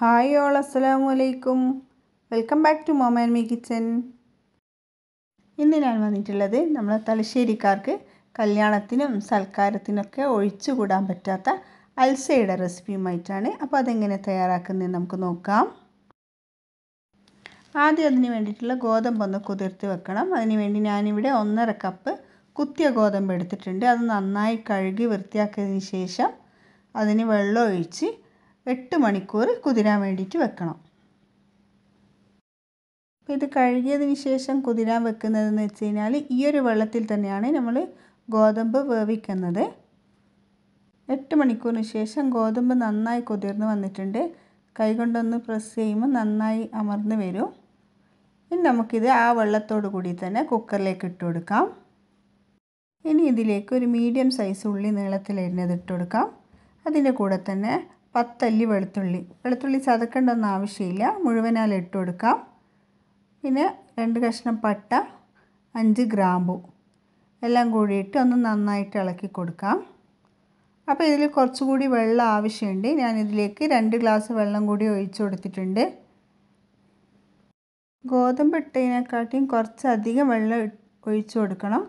hi all അസ്സലാമു അലൈക്കും welcome back to mom and me kitchen ഇന്ന് ഞാൻ വന്നിട്ടുള്ളത് നമ്മൾ തലശ്ശേരിക്കാർക്ക് കല്യാണത്തിനും സൽക്കാരത്തിനൊക്കെ ഒഴിച്ചുകൂടാൻ പറ്റാത്ത അൽസയുടെ റെസിപ്പിയുമായിട്ടാണ് അപ്പോൾ അതെങ്ങനെ തയ്യാറാക്കുന്നത് നമുക്ക് നോക്കാം ആദ്യം അതിന് വേണ്ടിയിട്ടുള്ള ഗോതമ്പൊന്ന് കുതിർത്ത് വെക്കണം അതിനുവേണ്ടി ഞാനിവിടെ ഒന്നര കപ്പ് കുത്തിയ ഗോതമ്പ് എടുത്തിട്ടുണ്ട് അത് നന്നായി കഴുകി വൃത്തിയാക്കിയതിന് ശേഷം അതിന് വെള്ളം ഒഴിച്ച് എട്ട് മണിക്കൂർ കുതിരാൻ വേണ്ടിയിട്ട് വെക്കണം അപ്പോൾ ഇത് കഴുകിയതിന് ശേഷം കുതിരാൻ വെക്കുന്നതെന്ന് വെച്ച് കഴിഞ്ഞാൽ ഈ ഒരു വെള്ളത്തിൽ തന്നെയാണ് നമ്മൾ ഗോതമ്പ് വേവിക്കുന്നത് എട്ട് മണിക്കൂറിന് ശേഷം ഗോതമ്പ് നന്നായി കുതിർന്ന് വന്നിട്ടുണ്ട് കൈകൊണ്ടൊന്ന് പ്രസ് ചെയ്യുമ്പോൾ നന്നായി അമർന്ന് വരും ഇനി നമുക്കിത് ആ വെള്ളത്തോടു കൂടി തന്നെ കുക്കറിലേക്ക് ഇട്ട് കൊടുക്കാം ഇനി ഇതിലേക്ക് ഒരു മീഡിയം സൈസ് ഉള്ളി നീളത്തിൽ അരിഞ്ഞത് ഇട്ട് കൊടുക്കാം അതിൻ്റെ കൂടെ തന്നെ പത്തല്ലി വെളുത്തുള്ളി വെളുത്തുള്ളി ചതക്കേണ്ടെന്ന് ആവശ്യമില്ല മുഴുവനാൽ ഇട്ട് കൊടുക്കാം പിന്നെ രണ്ട് കഷ്ണം പട്ട അഞ്ച് ഗ്രാമ്പു എല്ലാം കൂടിയിട്ട് ഒന്ന് നന്നായിട്ട് ഇളക്കി കൊടുക്കാം അപ്പോൾ ഇതിൽ കുറച്ചുകൂടി വെള്ളം ആവശ്യമുണ്ട് ഞാനിതിലേക്ക് രണ്ട് ഗ്ലാസ് വെള്ളം കൂടി ഒഴിച്ചു കൊടുത്തിട്ടുണ്ട് ഗോതമ്പ് ഇട്ടതിനെക്കാട്ടിയും കുറച്ചധികം വെള്ളം ഒഴിച്ചു കൊടുക്കണം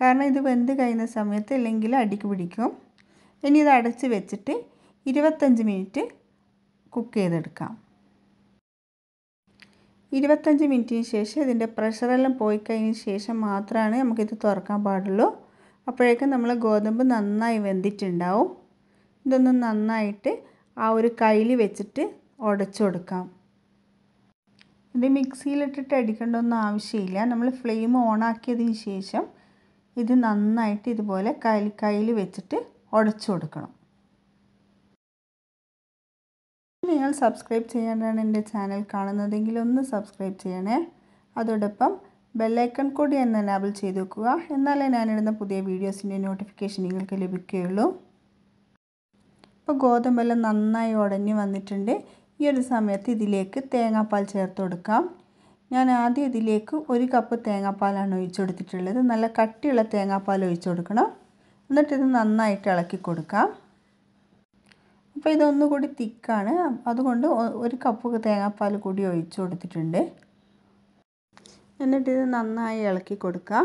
കാരണം ഇത് വെന്ത് കഴിയുന്ന സമയത്ത് ഇല്ലെങ്കിൽ അടിക്ക് പിടിക്കും ഇനി ഇത് അടച്ച് വെച്ചിട്ട് ഇരുപത്തഞ്ച് മിനിറ്റ് കുക്ക് ചെയ്തെടുക്കാം ഇരുപത്തഞ്ച് മിനിറ്റിന് ശേഷം ഇതിൻ്റെ പ്രഷറെല്ലാം പോയി കഴിഞ്ഞ ശേഷം മാത്രമാണ് നമുക്കിത് തുറക്കാൻ പാടുള്ളൂ അപ്പോഴേക്കും നമ്മൾ ഗോതമ്പ് നന്നായി വെന്തിട്ടുണ്ടാവും ഇതൊന്ന് നന്നായിട്ട് ആ ഒരു കയ്യിൽ വെച്ചിട്ട് ഉടച്ചു കൊടുക്കാം ഇത് മിക്സിയിലിട്ടിട്ട് അടിക്കേണ്ടൊന്നും ആവശ്യമില്ല നമ്മൾ ഫ്ലെയിം ഓണാക്കിയതിന് ശേഷം ഇത് നന്നായിട്ട് ഇതുപോലെ കയ്യിൽ കയ്യിൽ വെച്ചിട്ട് ഉടച്ചു കൊടുക്കണം നിങ്ങൾ സബ്സ്ക്രൈബ് ചെയ്യാനാണ് എൻ്റെ ചാനൽ കാണുന്നതെങ്കിൽ ഒന്ന് സബ്സ്ക്രൈബ് ചെയ്യണേ അതോടൊപ്പം ബെല്ലൈക്കൺ കൂടി എന്ന് എനാബിൾ ചെയ്ത് വെക്കുക എന്നാലേ ഞാനിടുന്ന പുതിയ വീഡിയോസിൻ്റെ നോട്ടിഫിക്കേഷൻ നിങ്ങൾക്ക് ലഭിക്കുകയുള്ളൂ ഇപ്പോൾ ഗോതമ്പെല്ലാം നന്നായി ഉടഞ്ഞു വന്നിട്ടുണ്ട് ഈ ഒരു സമയത്ത് ഇതിലേക്ക് തേങ്ങാപ്പാൽ ചേർത്ത് കൊടുക്കാം ഞാൻ ആദ്യം ഇതിലേക്ക് ഒരു കപ്പ് തേങ്ങാപ്പാലാണ് ഒഴിച്ചു കൊടുത്തിട്ടുള്ളത് നല്ല കട്ടിയുള്ള തേങ്ങാപ്പാൽ ഒഴിച്ചു കൊടുക്കണം എന്നിട്ടിത് നന്നായിട്ട് ഇളക്കി കൊടുക്കാം ഇപ്പോൾ ഇതൊന്നുകൂടി തിക്കാണ് അതുകൊണ്ട് ഒരു കപ്പ് തേങ്ങാപ്പാൽ കൂടി ഒഴിച്ചു കൊടുത്തിട്ടുണ്ട് എന്നിട്ട് ഇത് നന്നായി ഇളക്കി കൊടുക്കുക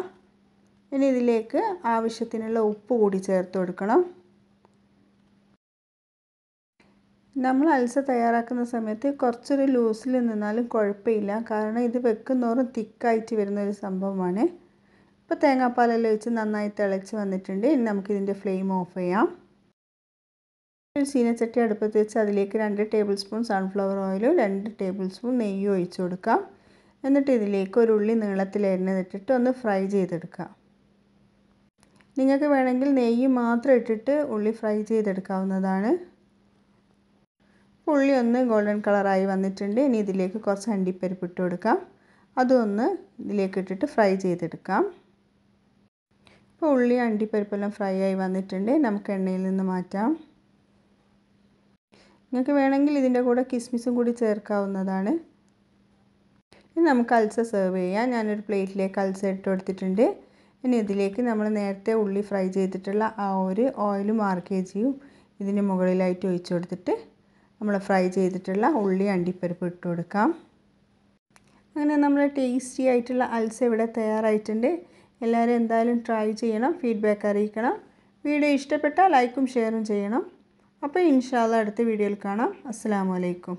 ഇനി ഇതിലേക്ക് ആവശ്യത്തിനുള്ള ഉപ്പ് കൂടി ചേർത്ത് കൊടുക്കണം നമ്മൾ അൽസ തയ്യാറാക്കുന്ന സമയത്ത് കുറച്ചൊരു ലൂസിൽ നിന്നാലും കുഴപ്പമില്ല കാരണം ഇത് വെക്കുന്നോറും തിക്കായിട്ട് വരുന്ന ഒരു സംഭവമാണ് ഇപ്പോൾ തേങ്ങാപ്പാലെല്ലാം ഒഴിച്ച് നന്നായി തിളച്ച് വന്നിട്ടുണ്ട് ഇനി നമുക്കിതിൻ്റെ ഫ്ലെയിം ഓഫ് ചെയ്യാം ഒരു ചീനച്ചട്ടി അടുപ്പത്ത് വെച്ച് അതിലേക്ക് രണ്ട് ടേബിൾ സ്പൂൺ സൺഫ്ലവർ ഓയിലും രണ്ട് ടേബിൾ സ്പൂൺ നെയ്യും ഒഴിച്ചു കൊടുക്കാം എന്നിട്ട് ഇതിലേക്ക് ഒരു ഉള്ളി നീളത്തിൽ എണ്ണതിട്ടിട്ട് ഒന്ന് ഫ്രൈ ചെയ്തെടുക്കാം നിങ്ങൾക്ക് വേണമെങ്കിൽ നെയ്യ് മാത്രം ഇട്ടിട്ട് ഉള്ളി ഫ്രൈ ചെയ്തെടുക്കാവുന്നതാണ് ഉള്ളി ഒന്ന് ഗോൾഡൻ കളറായി വന്നിട്ടുണ്ട് ഇനി ഇതിലേക്ക് കുറച്ച് അണ്ടിപ്പരിപ്പ് ഇട്ട് കൊടുക്കാം അതൊന്ന് ഇതിലേക്ക് ഇട്ടിട്ട് ഫ്രൈ ചെയ്തെടുക്കാം ഇപ്പോൾ ഉള്ളി അണ്ടിപ്പരിപ്പെല്ലാം ഫ്രൈ ആയി വന്നിട്ടുണ്ട് നമുക്ക് എണ്ണയിൽ നിന്ന് മാറ്റാം നിങ്ങൾക്ക് വേണമെങ്കിൽ ഇതിൻ്റെ കൂടെ കിസ്മിസും കൂടി ചേർക്കാവുന്നതാണ് ഇനി നമുക്ക് അൽസ സെർവ് ചെയ്യാം ഞാനൊരു പ്ലേറ്റിലേക്ക് അൽസ ഇട്ട് കൊടുത്തിട്ടുണ്ട് ഇനി ഇതിലേക്ക് നമ്മൾ നേരത്തെ ഉള്ളി ഫ്രൈ ചെയ്തിട്ടുള്ള ആ ഒരു ഓയിൽ മാർക്കേജിയും ഇതിന് മുകളിലായിട്ട് ഒഴിച്ചു കൊടുത്തിട്ട് നമ്മൾ ഫ്രൈ ചെയ്തിട്ടുള്ള ഉള്ളി അണ്ടിപ്പരിപ്പ് ഇട്ട് കൊടുക്കാം അങ്ങനെ നമ്മൾ ടേസ്റ്റി ആയിട്ടുള്ള അൽസ ഇവിടെ തയ്യാറായിട്ടുണ്ട് എല്ലാവരും എന്തായാലും ട്രൈ ചെയ്യണം ഫീഡ്ബാക്ക് അറിയിക്കണം വീഡിയോ ഇഷ്ടപ്പെട്ടാൽ ലൈക്കും ഷെയറും ചെയ്യണം അപ്പോൾ ഇൻഷാല്ല അടുത്ത വീഡിയോയിൽ കാണാം വലൈക്കും